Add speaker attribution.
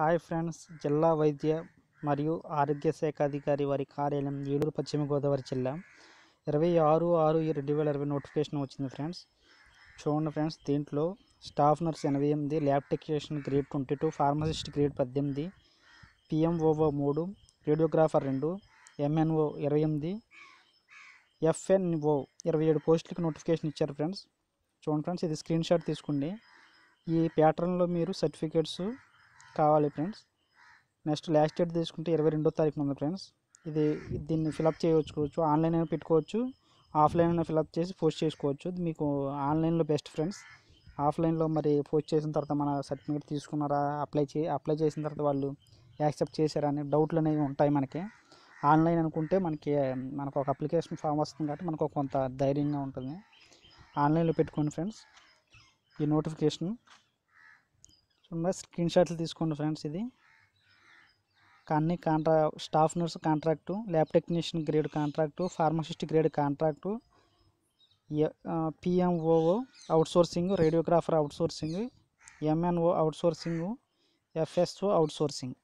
Speaker 1: hi friends జిల్లా వైద్య మరియు ఆరోగ్య శాఖ అధికారి వారి కార్యాలయం ఏలూరు పశ్చిమ గోదావరి జిల్లా ఇరవై ఆరు ఆరు రెండు వేల ఇరవై నోటిఫికేషన్ వచ్చింది ఫ్రెండ్స్ చూడండి ఫ్రెండ్స్ దీంట్లో స్టాఫ్ నర్స్ ఎనభై ఎనిమిది lab technician grade twenty two pharmacist grade పద్దెనిమిది పిఎంఓఓ మూడు రేడియోగ్రాఫర్ రెండు ఎంఎన్ఓ ఇరవై ఎనిమిది ఎఫ్ఎన్ఓ ఇరవై ఏడు పోస్టులకు నోటిఫికేషన్ ఇచ్చారు ఫ్రెండ్స్ చూడండి ఫ్రెండ్స్ ఇది స్క్రీన్ షాట్ తీసుకోండి ఈ ప్యాటర్న్లో మీరు సర్టిఫికేట్స్ కావాలి ఫ్రెండ్స్ నెక్స్ట్ లాస్ట్ డేట్ తీసుకుంటే ఇరవై రెండో తారీఖున ఉంది ఫ్రెండ్స్ ఇది దీన్ని ఫిలప్ చేయవచ్చుకోవచ్చు ఆన్లైన్ అయినా పెట్టుకోవచ్చు ఆఫ్లైన్ అయినా ఫిలప్ చేసి పోస్ట్ చేసుకోవచ్చు మీకు ఆన్లైన్లో బెస్ట్ ఫ్రెండ్స్ ఆఫ్లైన్లో మరి పోస్ట్ చేసిన తర్వాత మన సర్టిఫికేట్ తీసుకున్నారా అప్లై చే అప్లై చేసిన తర్వాత వాళ్ళు యాక్సెప్ట్ చేశారా అనే డౌట్లు అనేవి ఉంటాయి మనకి ఆన్లైన్ అనుకుంటే మనకి మనకు ఒక అప్లికేషన్ ఫామ్ వస్తుంది కాబట్టి మనకు కొంత ధైర్యంగా ఉంటుంది ఆన్లైన్లో పెట్టుకోండి ఫ్రెండ్స్ ఈ నోటిఫికేషన్ చూడండి స్క్రీన్ షాట్లు తీసుకోండి ఫ్రెండ్స్ ఇది కానీ కాంట్రా staff nurse contract lab technician grade contract pharmacist grade contract PMOO outsourcing radiographer outsourcing MNO outsourcing FSO outsourcing